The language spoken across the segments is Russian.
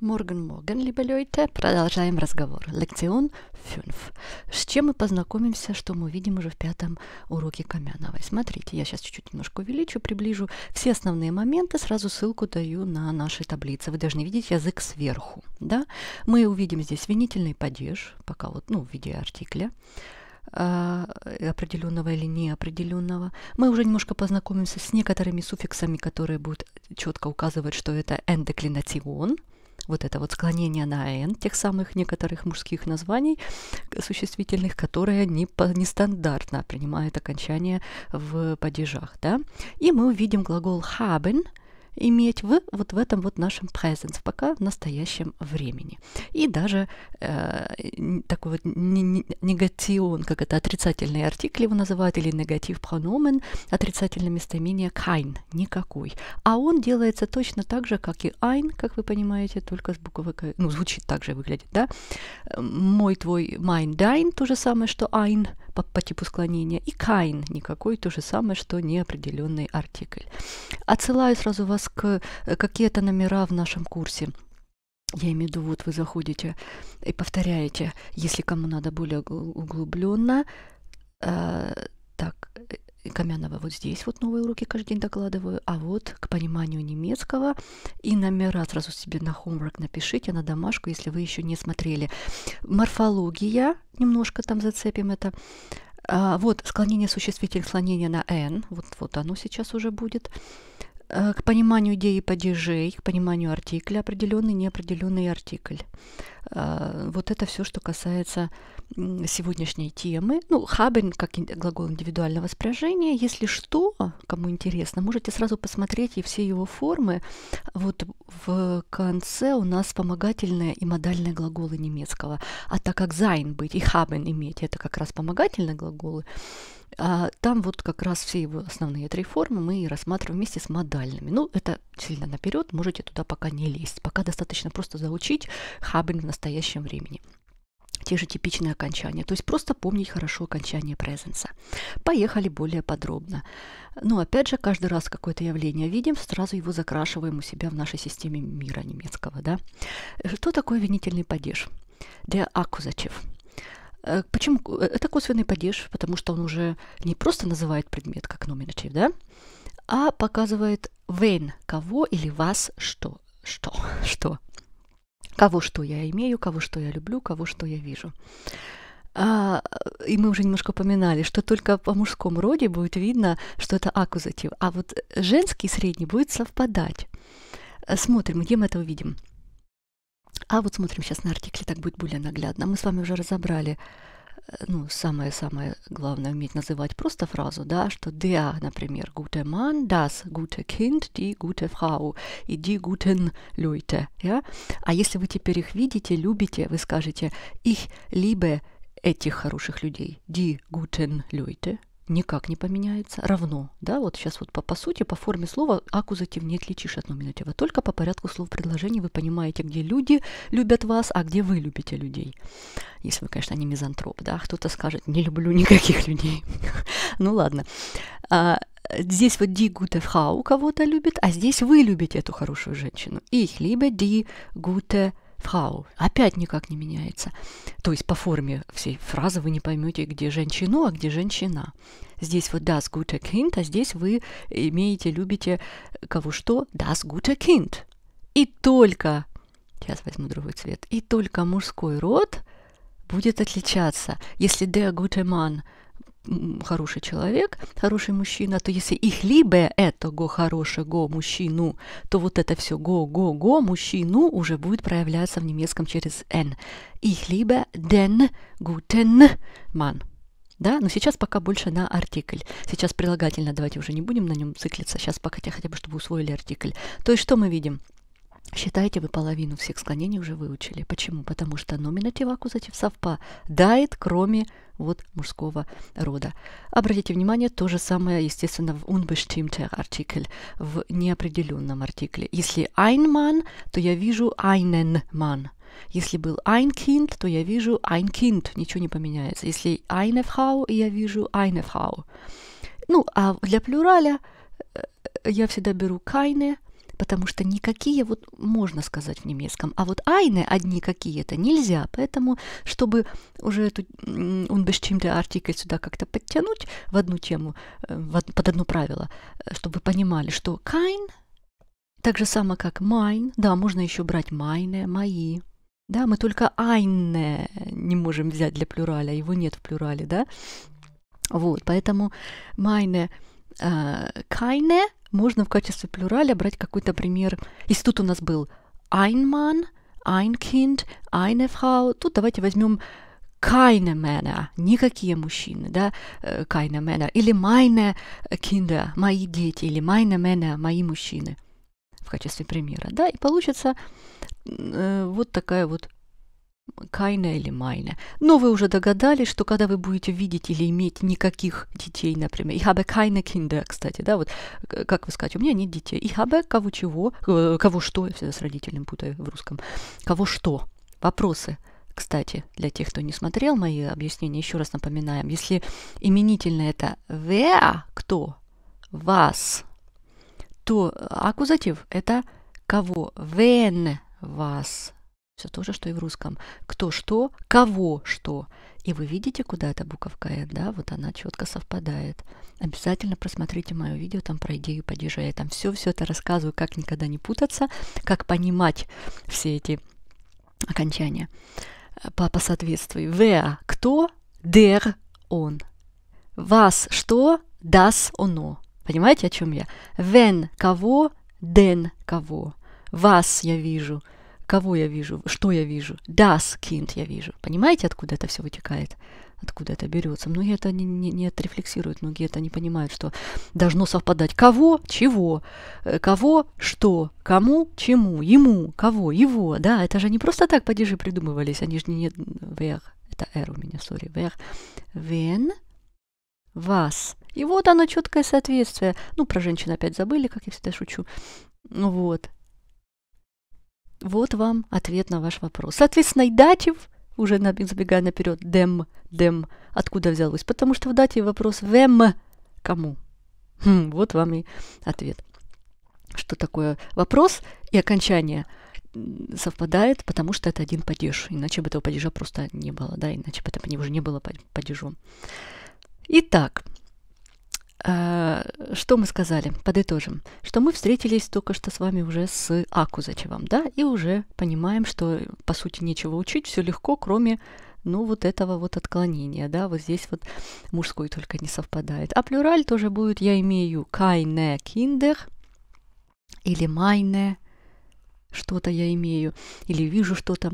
Морган, Морган, либо Лёйте, продолжаем разговор. Лекцион 5. С чем мы познакомимся, что мы видим уже в пятом уроке Камяновой. Смотрите, я сейчас чуть-чуть немножко увеличу, приближу все основные моменты, сразу ссылку даю на наши таблицы. Вы должны видеть язык сверху, да? Мы увидим здесь винительный падеж, пока вот, ну, в виде артикля а, э, определенного или неопределенного. Мы уже немножко познакомимся с некоторыми суффиксами, которые будут четко указывать, что это эндеклинацион – вот это вот склонение на «н» тех самых некоторых мужских названий существительных, которые нестандартно принимают окончание в падежах. Да? И мы увидим глагол «haben», иметь в вот в этом вот нашем presence, пока в настоящем времени. И даже э, такой вот негативон, как это отрицательный артикль его называют, или негатив прономен, отрицательное местоимение kein, никакой. А он делается точно так же, как и ein, как вы понимаете, только с буквы К. Ну, звучит так же, выглядит, да? Мой, твой, mein, dein, то же самое, что ein – по, по типу склонения, и kind никакой, то же самое, что неопределенный артикль. Отсылаю сразу вас к э, какие-то номера в нашем курсе. Я имею в виду, вот вы заходите и повторяете, если кому надо более углубленно, э, так, Камянова вот здесь вот новые уроки каждый день докладываю, а вот к пониманию немецкого и номера сразу себе на homework напишите, на домашку, если вы еще не смотрели. Морфология, немножко там зацепим это. А, вот склонение существительных, склонение на n, вот, вот оно сейчас уже будет. Э, к пониманию идеи падежей, к пониманию артикля, определенный, неопределенный артикль. Э, вот это все, что касается сегодняшней темы. Ну, хабен как глагол индивидуального спряжения. Если что, кому интересно, можете сразу посмотреть и все его формы. Вот в конце у нас помогательные и модальные глаголы немецкого. А так как sein быть и хабен иметь, это как раз помогательные глаголы, а там вот как раз все его основные три формы мы рассматриваем вместе с модальными. Ну, это сильно наперед, можете туда пока не лезть. Пока достаточно просто заучить хабин в настоящем времени те же типичные окончания. То есть просто помнить хорошо окончание презенса. Поехали более подробно. Ну опять же, каждый раз какое-то явление видим, сразу его закрашиваем у себя в нашей системе мира немецкого. Да? Что такое винительный падеж? для Akkusativ – Э, почему? Э, это косвенный падеж, потому что он уже не просто называет предмет как номинатив, да, а показывает when, кого или вас, что, что, что. Кого что я имею, кого что я люблю, кого что я вижу. А, и мы уже немножко упоминали, что только по мужском роде будет видно, что это акузатив, а вот женский средний будет совпадать. Э, смотрим, где мы это увидим. А вот смотрим сейчас на артикле, так будет более наглядно. Мы с вами уже разобрали, э, ну, самое-самое главное уметь называть просто фразу, да, что der, например, gute Mann, das gute Kind, die gute Frau и die guten Leute, ja? А если вы теперь их видите, любите, вы скажете их либо этих хороших людей, die guten Leute, никак не поменяется, равно, да, вот сейчас вот по, по сути, по форме слова аккузатив не отличишь от номинатива, только по порядку слов предложений вы понимаете, где люди любят вас, а где вы любите людей. Если вы, конечно, не мизантроп, да, а кто-то скажет, не люблю никаких людей. ну ладно. А, здесь вот die gute Frau кого-то любит, а здесь вы любите эту хорошую женщину. Ich liebe die gute Frau Фрау опять никак не меняется. То есть по форме всей фразы вы не поймете, где женщину, а где женщина. Здесь вот das gute Kind, а здесь вы имеете, любите кого что, das gute Kind. И только, сейчас возьму другой цвет, и только мужской род будет отличаться. Если der gute Mann – хороший человек, хороший мужчина, то если их либо этого хорошего мужчину, то вот это все го-го-го мужчину уже будет проявляться в немецком через n. Их либо den guten Mann. Да, но сейчас пока больше на артикль. Сейчас прилагательно, давайте уже не будем на нем циклиться. Сейчас пока хотя бы, чтобы усвоили артикль. То есть что мы видим? Считайте, вы половину всех склонений уже выучили. Почему? Потому что номинатив совпа дает, кроме вот мужского рода. Обратите внимание, то же самое, естественно, в unbestimmter артикль, в неопределенном артикле. Если ein Mann, то я вижу einen Mann. Если был ein Kind, то я вижу ein Kind, ничего не поменяется. Если eine Frau, я вижу eine Frau. Ну, а для плюраля э, я всегда беру keine, потому что никакие вот можно сказать в немецком, а вот айны одни какие-то нельзя, поэтому, чтобы уже эту он бесчимный артикль сюда как-то подтянуть в одну тему, э, в, под одно правило, э, чтобы понимали, что kein так же само, как mine, да, можно еще брать майне, мои, да, мы только айне не можем взять для плюраля, его нет в плюрале, да, вот, поэтому майне – Э, кайне можно в качестве плюраля брать какой-то пример. Если тут у нас был ein Mann, ein eine Frau, тут давайте возьмем keine Männer, никакие мужчины, да, э, keine Männer, или meine Kinder, мои дети, или meine Männer, мои мужчины в качестве примера, да, и получится э, вот такая вот Кайна или Майна. Но вы уже догадались, что когда вы будете видеть или иметь никаких детей, например, ich habe keine Kinder, кстати, да, вот, э, как вы сказать, у меня нет детей. Ich habe кого чего, э, кого что, я всегда с родителем путаю в русском, кого что. Вопросы. Кстати, для тех, кто не смотрел мои объяснения, еще раз напоминаем, если именительное это wer, а кто, вас, то э, аккузатив это кого, wen, вас, все то же, что и в русском. Кто что, кого что. И вы видите, куда эта буковка «Н», да? Вот она четко совпадает. Обязательно просмотрите мое видео там про идею падежа. Я там все-все это рассказываю, как никогда не путаться, как понимать все эти окончания по, э, по соответствию. «Веа» – кто, «дер» – он. «Вас» – что, «дас» – оно. Понимаете, о чем я? «Вен» – кого, «ден» – кого. «Вас» – я вижу – Кого я вижу? Что я вижу? Das Kind я вижу. Понимаете, откуда это все вытекает? Откуда это берется? Многие это не, не, не отрефлексируют, многие это не понимают, что должно совпадать. Кого? Чего? Э, кого? Что? Кому? Чему? Ему? Кого? Его? Да, это же не просто так падежи придумывались, они же не... Wer. Это R у меня, сори. Wer. Wen. Вас. И вот оно четкое соответствие. Ну, про женщин опять забыли, как я всегда шучу. Ну вот. Вот вам ответ на ваш вопрос. Соответственно, и датив, уже забегая наперед, дем, дем, откуда взялось? Потому что в дате вопрос вем, кому? Хм, вот вам и ответ. Что такое вопрос и окончание совпадает, потому что это один падеж. Иначе бы этого падежа просто не было, да, иначе бы это уже не было падежом. Итак, Э, что мы сказали? Подытожим, что мы встретились только что с вами уже с Акузачевым, да, и уже понимаем, что по сути нечего учить, все легко, кроме ну, вот этого вот отклонения, да, вот здесь вот мужской только не совпадает. А плюраль тоже будет «я имею кайне киндер» или «майне» что-то я имею, или «вижу что-то».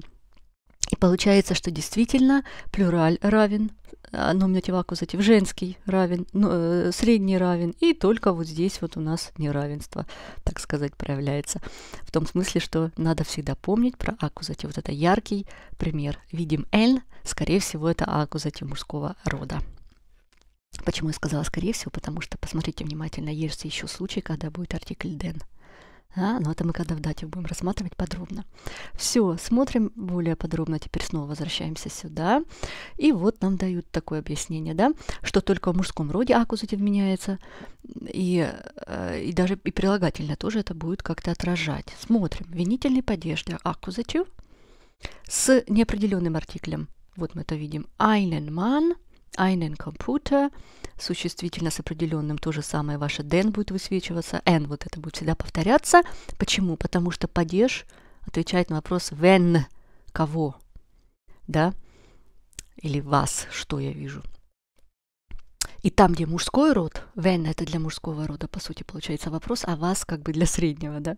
И получается, что действительно плюраль равен номинатив аккузатив женский равен, ну, э, средний равен, и только вот здесь вот у нас неравенство, так сказать, проявляется. В том смысле, что надо всегда помнить про а, аккузатив. Вот это яркий пример. Видим n, скорее всего, это а, аккузатив мужского рода. Почему я сказала «скорее всего»? Потому что, посмотрите внимательно, есть еще случай, когда будет артикль den? Да? Но ну, это а мы когда в дате будем рассматривать подробно. Все, смотрим более подробно. Теперь снова возвращаемся сюда. И вот нам дают такое объяснение, да, что только в мужском роде аккузатив меняется. И, э, и даже и прилагательно тоже это будет как-то отражать. Смотрим. Винительный падеж для аккузатив с неопределенным артиклем. Вот мы это видим. Einen man einen Computer, существительно с определенным, то же самое ваше den будет высвечиваться, n вот это будет всегда повторяться. Почему? Потому что падеж отвечает на вопрос when, кого, да, или вас, что я вижу. И там, где мужской род, when это для мужского рода, по сути, получается вопрос, а вас как бы для среднего, да.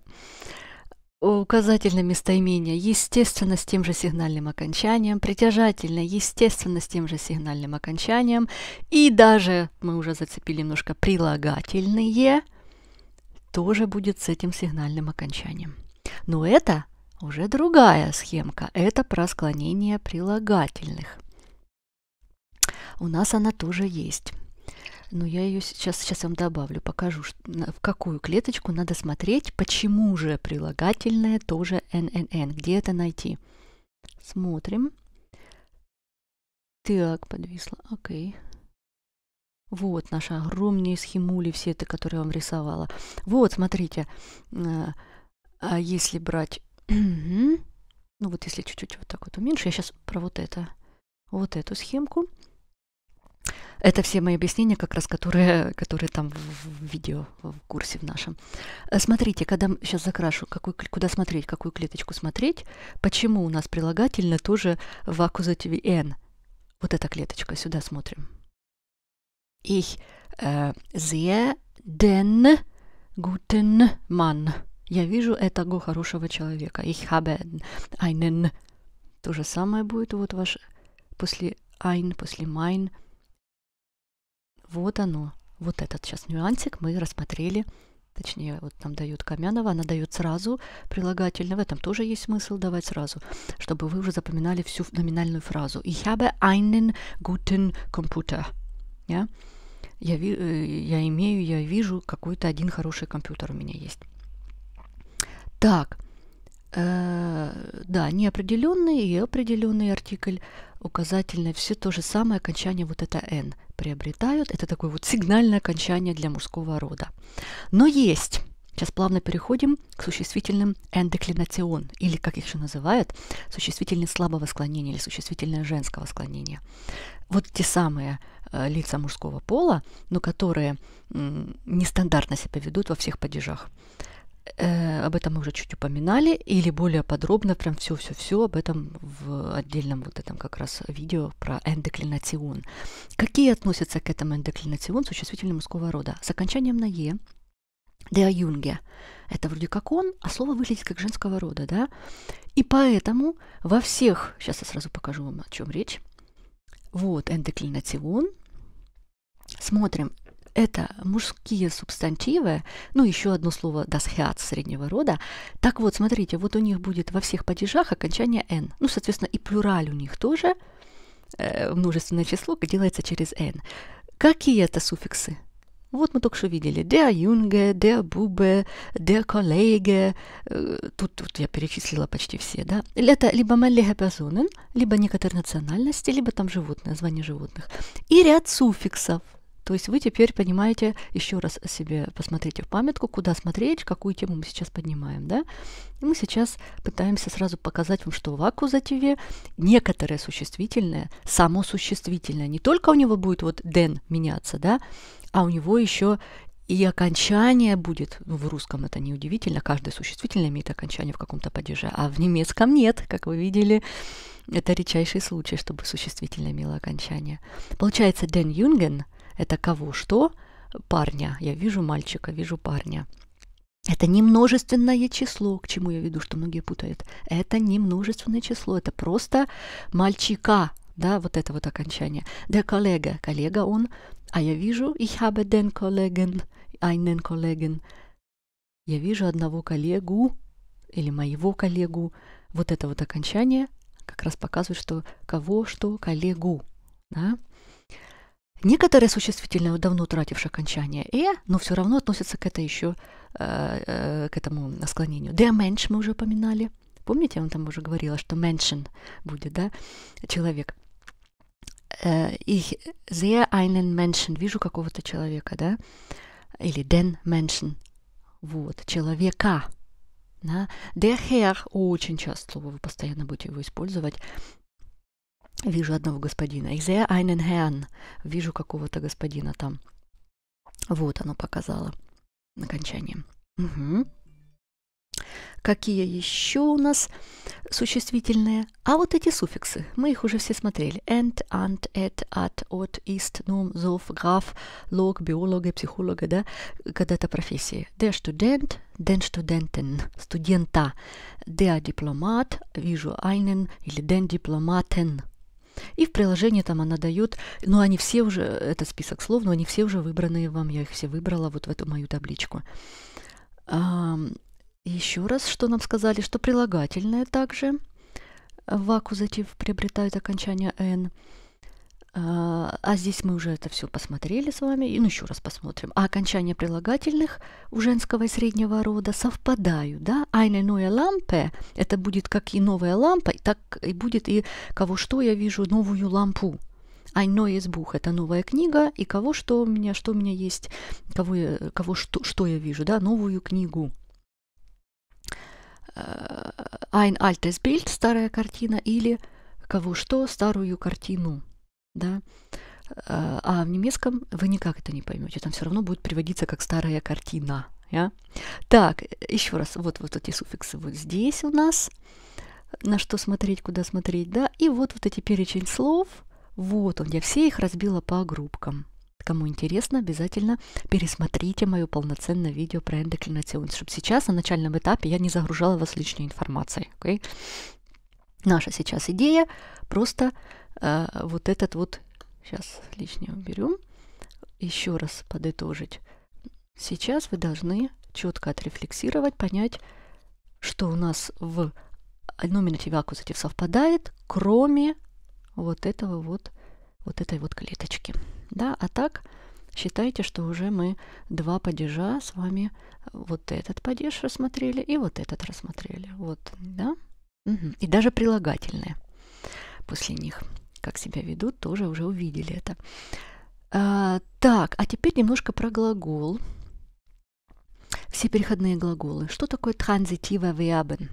Указательное местоимение, естественно, с тем же сигнальным окончанием, притяжательное, естественно, с тем же сигнальным окончанием, и даже, мы уже зацепили немножко, прилагательные, тоже будет с этим сигнальным окончанием. Но это уже другая схемка, это про склонение прилагательных. У нас она тоже есть. Но ну, я ее сейчас, сейчас вам добавлю, покажу, что, в какую клеточку надо смотреть, почему же прилагательное тоже ННН, где это найти. Смотрим. Так, подвисла, окей. Вот наши огромные схемули, все это, которые я вам рисовала. Вот, смотрите, э, а если брать, ну вот если чуть-чуть вот так вот уменьшу, я сейчас про вот это, вот эту схемку, это все мои объяснения, как раз которые, которые там в, в видео в курсе в нашем. Э, смотрите, когда сейчас закрашу, какую, куда смотреть, какую клеточку смотреть, почему у нас прилагательное тоже в аккузативе n. Вот эта клеточка, сюда смотрим. Ich äh, sehe den guten Mann. Я вижу этого хорошего человека. Ich habe einen. То же самое будет вот ваш после ein, после mein – вот оно. Вот этот сейчас нюансик мы рассмотрели. Точнее, вот нам дают Камянова, она дает сразу прилагательно. В этом тоже есть смысл давать сразу, чтобы вы уже запоминали всю номинальную фразу. Ich habe einen guten Computer. Я Я, э, я имею, я вижу, какой-то один хороший компьютер у меня есть. Так, э, да, неопределенный и определенный артикль указательное, все то же самое окончание вот это «н» приобретают. Это такое вот сигнальное окончание для мужского рода. Но есть Сейчас плавно переходим к существительным эндеклинацион, или, как их еще называют, существительные слабого склонения или существительное женского склонения. Вот те самые э, лица мужского пола, но которые э, нестандартно себя ведут во всех падежах. Э, об этом мы уже чуть упоминали, или более подробно, прям все-все-все об этом в отдельном вот этом как раз видео про эндоклинатион. Какие относятся к этому эндоклинатион существительные мужского рода? С окончанием на «е», «де юнге». Это вроде как он, а слово выглядит как женского рода, да? И поэтому во всех, сейчас я сразу покажу вам, о чем речь, вот эндоклинатион, смотрим, это мужские субстантивы, ну еще одно слово das Herz среднего рода. Так вот, смотрите, вот у них будет во всех падежах окончание n. Ну, соответственно, и плюраль у них тоже э, множественное число делается через n. Какие это суффиксы? Вот мы только что видели. Der Junge, der Bube, der Kollege. Тут, тут я перечислила почти все, да. Это либо männliche Personen, либо некоторые национальности, либо там животные, название животных. И ряд суффиксов – то есть вы теперь понимаете, еще раз себе посмотрите в памятку, куда смотреть, какую тему мы сейчас поднимаем. Да? И мы сейчас пытаемся сразу показать вам, что в аккузативе некоторое существительное, само существительное, не только у него будет вот «ден» меняться, да, а у него еще и окончание будет, ну, в русском это неудивительно, каждое существительное имеет окончание в каком-то падеже, а в немецком нет, как вы видели, это редчайший случай, чтобы существительное имело окончание. Получается, den Jungen это кого что? Парня. Я вижу мальчика, вижу парня. Это не множественное число, к чему я веду, что многие путают. Это не множественное число, это просто мальчика, да, вот это вот окончание. Де коллега, коллега он, а я вижу, ich habe den Kollegen, einen Kollegen. Я вижу одного коллегу или моего коллегу. Вот это вот окончание как раз показывает, что кого, что, коллегу. Да? Некоторые существительные давно утратившие окончание «э», но все равно относятся к это еще, э, э, к этому склонению. Der Mensch мы уже упоминали. Помните, я вам там уже говорила, что Menschen будет, да, человек. Ich э, sehe einen Menschen, вижу какого-то человека, да, или den Menschen, вот, человека, да. Der Herr, очень часто слово вы постоянно будете его использовать, Вижу одного господина. Ich sehe einen Herrn. Вижу какого-то господина там. Вот оно показало окончанием. Угу. Какие еще у нас существительные? А вот эти суффиксы, мы их уже все смотрели. And, and, et, at, от, ist, num, зов, graf, log, биолога, психолога, да? Когда-то профессии. Der Student, den Studenten, студента. Der Diplomat, вижу einen, или den Diplomaten, и в приложении там она дает, ну они все уже, этот список слов, но они все уже выбранные вам, я их все выбрала вот в эту мою табличку. А, еще раз, что нам сказали, что прилагательное также в акузатив приобретают окончание «н». А, а, здесь мы уже это все посмотрели с вами, и ну, еще раз посмотрим. А окончания прилагательных у женского и среднего рода совпадают, да? Eine neue Lampe – это будет как и новая лампа, так и будет и кого что я вижу новую лампу. Ein neues Buch – это новая книга, и кого что у меня, что у меня есть, кого, я, кого что, что я вижу, да, новую книгу. Ein altes Bild – старая картина, или кого что, старую картину да, а, а в немецком вы никак это не поймете, там все равно будет приводиться как старая картина. я. Так, еще раз, вот, вот эти суффиксы вот здесь у нас, на что смотреть, куда смотреть, да, и вот, вот эти перечень слов, вот он, я все их разбила по группкам. Кому интересно, обязательно пересмотрите мое полноценное видео про эндоклинацион, чтобы сейчас на начальном этапе я не загружала вас лишней информацией. Okay? Наша сейчас идея просто а, вот этот вот, сейчас лишнее уберем, еще раз подытожить. Сейчас вы должны четко отрефлексировать, понять, что у нас в номинативе аккузатив совпадает, кроме вот этого вот, вот этой вот клеточки. Да, а так считайте, что уже мы два падежа с вами вот этот падеж рассмотрели и вот этот рассмотрели. Вот, да? Угу. И даже прилагательные после них как себя ведут, тоже уже увидели это. А, так, а теперь немножко про глагол. Все переходные глаголы. Что такое транзитива вербен?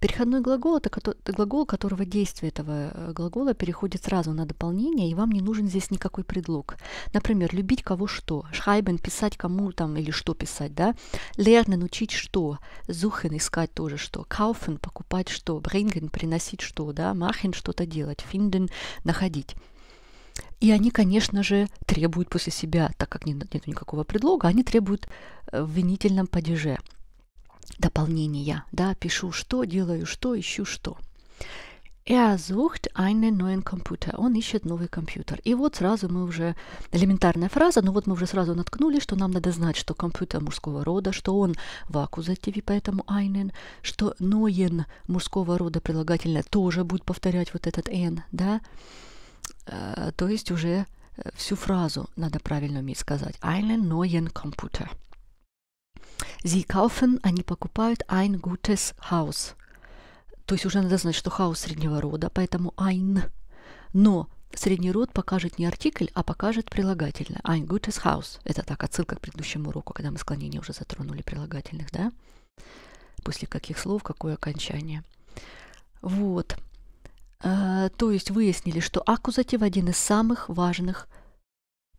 Переходной глагол – это глагол, которого действие этого э, глагола переходит сразу на дополнение, и вам не нужен здесь никакой предлог. Например, любить кого что, schreiben – писать кому там или что писать, да, Лернен учить что, suchen – искать тоже что, Кауфен покупать что, Брейнген приносить что, да, machen – что-то делать, Финден находить. И они, конечно же, требуют после себя, так как нет, нет никакого предлога, они требуют э, в винительном падеже дополнения. Да, пишу что, делаю что, ищу что. Er sucht einen neuen Computer. Он ищет новый компьютер. И вот сразу мы уже... Элементарная фраза, но вот мы уже сразу наткнулись, что нам надо знать, что компьютер мужского рода, что он в аккузативе, поэтому einen, что neuen мужского рода прилагательное тоже будет повторять вот этот n, да? Э, то есть уже э, всю фразу надо правильно уметь сказать. Einen neuen Computer. Sie kaufen, они покупают ein gutes Haus. То есть уже надо знать, что хаус среднего рода, поэтому ein. Но средний род покажет не артикль, а покажет прилагательное. Ein gutes Haus. Это так, отсылка к предыдущему уроку, когда мы склонение уже затронули прилагательных, да? После каких слов, какое окончание. Вот. А, то есть выяснили, что акузатив один из самых важных –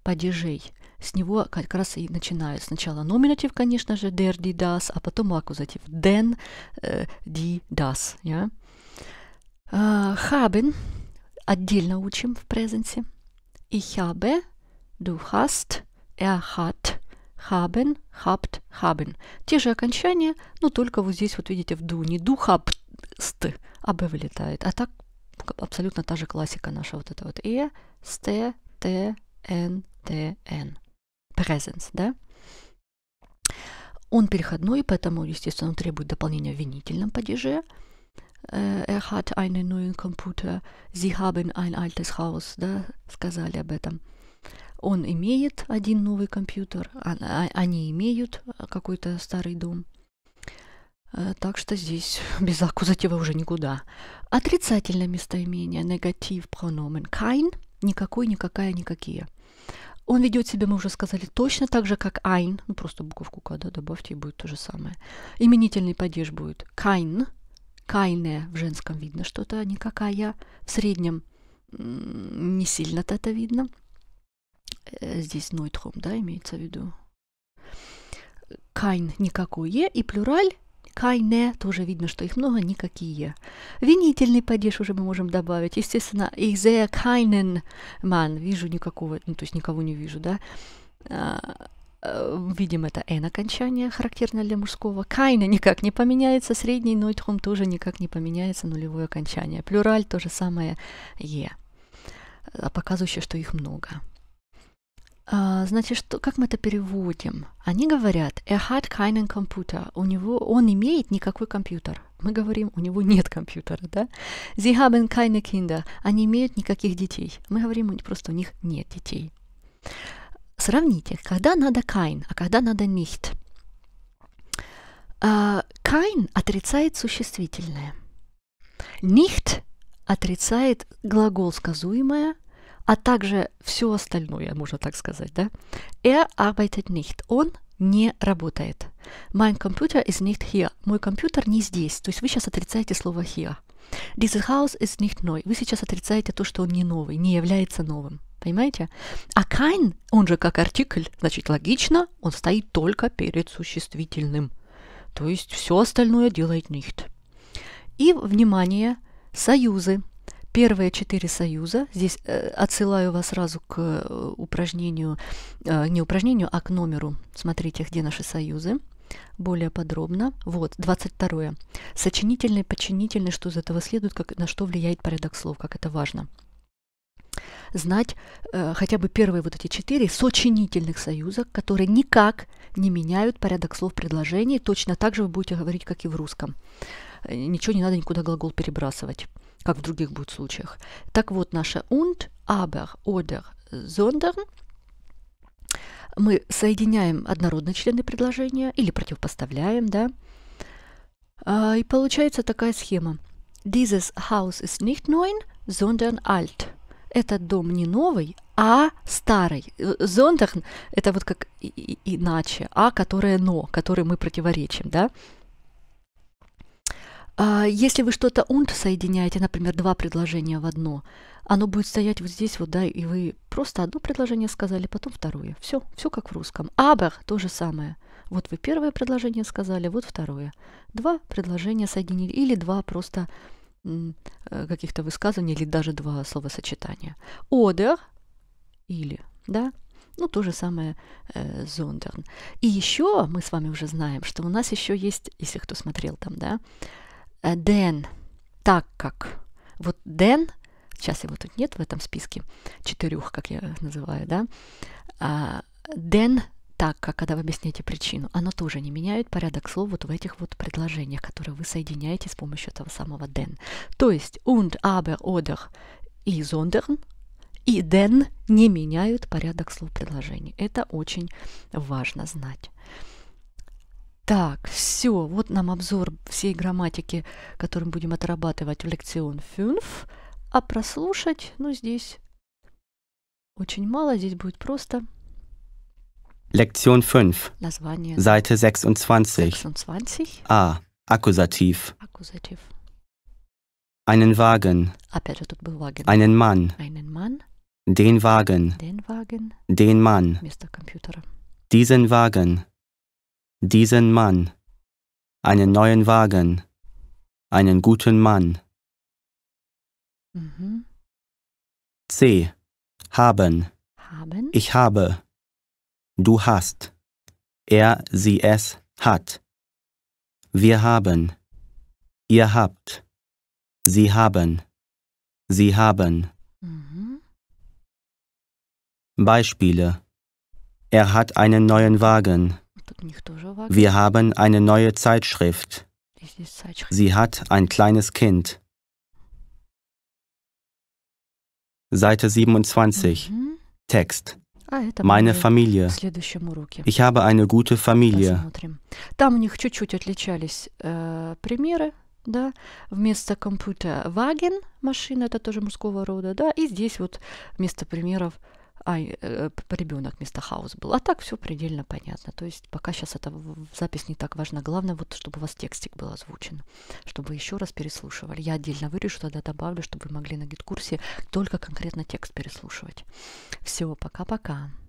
падежей. С него как раз и начинаю Сначала номинатив, конечно же, der, die, das, а потом аккузатив den, äh, die, das. Ja? Äh, haben отдельно учим в презенсе. Ich habe, du hast, er hat, haben, habt, haben. Те же окончания, но только вот здесь вот видите в ду, не ду, habt, а б вылетает. А так абсолютно та же классика наша вот эта вот. Э, ст, т, н, ТН. Presence, да? Он переходной, поэтому, естественно, он требует дополнения в винительном падеже. Э, er hat einen neuen Computer. Sie haben ein altes Haus, да, сказали об этом. Он имеет один новый компьютер, а, а, они имеют э, какой-то старый дом. Э, так что здесь без аккузатива уже никуда. Отрицательное местоимение, негатив, прономен, kein, никакой, никакая, никакие. Он ведет себя, мы уже сказали, точно так же, как ein. Ну, просто буковку к, да, добавьте, и будет то же самое. Именительный падеж будет kein. Кайне в женском видно что-то, а никакая. В среднем не сильно-то это видно. Э, здесь нойтрум, да, имеется в виду. Кайн никакое, и плюраль Кайне, тоже видно, что их много, никакие. Винительный падеж уже мы можем добавить. Естественно, Изея Кайнен ман. Вижу никакого, ну, то есть никого не вижу, да. А, э, видим это н окончание, характерное для мужского. Кайна никак не поменяется, средний нойтхум тоже никак не поменяется, нулевое окончание. Плюраль то же самое Е, а показывающее, что их много. А, значит, что, как мы это переводим? Они говорят, er hat keinen Computer. У него, он имеет никакой компьютер. Мы говорим, у него нет компьютера, да? Sie haben keine Kinder. Они имеют никаких детей. Мы говорим, просто у них нет детей. Сравните, когда надо kein, а когда надо nicht. А, kein отрицает существительное. Nicht отрицает глагол сказуемое – а также все остальное, можно так сказать, да? Er э arbeitet nicht. Он не работает. Mein Computer ist nicht hier. Мой компьютер не здесь. То есть вы сейчас отрицаете слово here. Dieses Haus ist nicht neu. Вы сейчас отрицаете то, что он не новый, не является новым. Понимаете? А kein, он же как артикль, значит, логично, он стоит только перед существительным. То есть все остальное делает nicht. И, внимание, союзы – первые четыре союза, здесь э, отсылаю вас сразу к э, упражнению, э, не упражнению, а к номеру, смотрите, где наши союзы, более подробно. Вот, 22. Сочинительный, подчинительный, что из этого следует, как, на что влияет порядок слов, как это важно. Знать э, хотя бы первые вот эти четыре сочинительных союза, которые никак не меняют порядок слов предложений. Точно так же вы будете говорить, как и в русском. Э, ничего не надо никуда глагол перебрасывать как в других будет случаях. Так вот, наше und, aber, oder, sondern мы соединяем однородные члены предложения или противопоставляем, да, а, и получается такая схема. Dieses Haus ist nicht neu, sondern alt. Этот дом не новый, а старый. Sondern – это вот как иначе, а которое но, которое мы противоречим, да. А если вы что-то und соединяете, например, два предложения в одно, оно будет стоять вот здесь вот, да, и вы просто одно предложение сказали, потом второе. Все, все как в русском. Aber то же самое. Вот вы первое предложение сказали, вот второе. Два предложения соединили или два просто э, каких-то высказываний или даже два словосочетания. Oder или, да, ну, то же самое э, И еще мы с вами уже знаем, что у нас еще есть, если кто смотрел там, да, Э, Дэн, так как... Вот Дэн, сейчас его тут нет в этом списке, четырех, как я называю, да, а, Дэн так, как когда вы объясняете причину, оно тоже не меняет порядок слов вот в этих вот предложениях, которые вы соединяете с помощью этого самого denn. То есть und, aber, oder и sondern и denn не меняют порядок слов предложений. Это очень важно знать. Так, все, вот нам обзор всей грамматики, которую мы будем отрабатывать в лекцион фюнф. А прослушать, ну, здесь очень мало, здесь будет просто... Lektion 5. Название. Seite 26. 26. A. Akkusativ. Akkusativ. Einen Wagen. Опять же, тут был Wagen. Einen Mann. Einen Mann. Den Wagen. Den Wagen. Den Mann. Вместо компьютера. Diesen Wagen. diesen Mann, einen neuen Wagen, einen guten Mann. Mhm. C. Haben. Haben. Ich habe. Du hast. Er, sie, es hat. Wir haben. Ihr habt. Sie haben. Sie haben. Mhm. Beispiele. Er hat einen neuen Wagen. Wir haben eine neue Zeitschrift. Sie hat ein kleines Kind. Seite 27. Mhm. Text. Meine Familie. Ich habe eine gute Familie. Там у них чуть-чуть отличались äh, примеры, да, вместо компьютера Wagen, машина, это тоже мужского рода, да, и здесь вот вместо примеров а, э, ребенок вместо хаус был. А так все предельно понятно. То есть пока сейчас эта запись не так важна. Главное, вот чтобы у вас текстик был озвучен, чтобы еще раз переслушивали. Я отдельно вырежу, тогда добавлю, чтобы вы могли на гид-курсе только конкретно текст переслушивать. Все, пока-пока.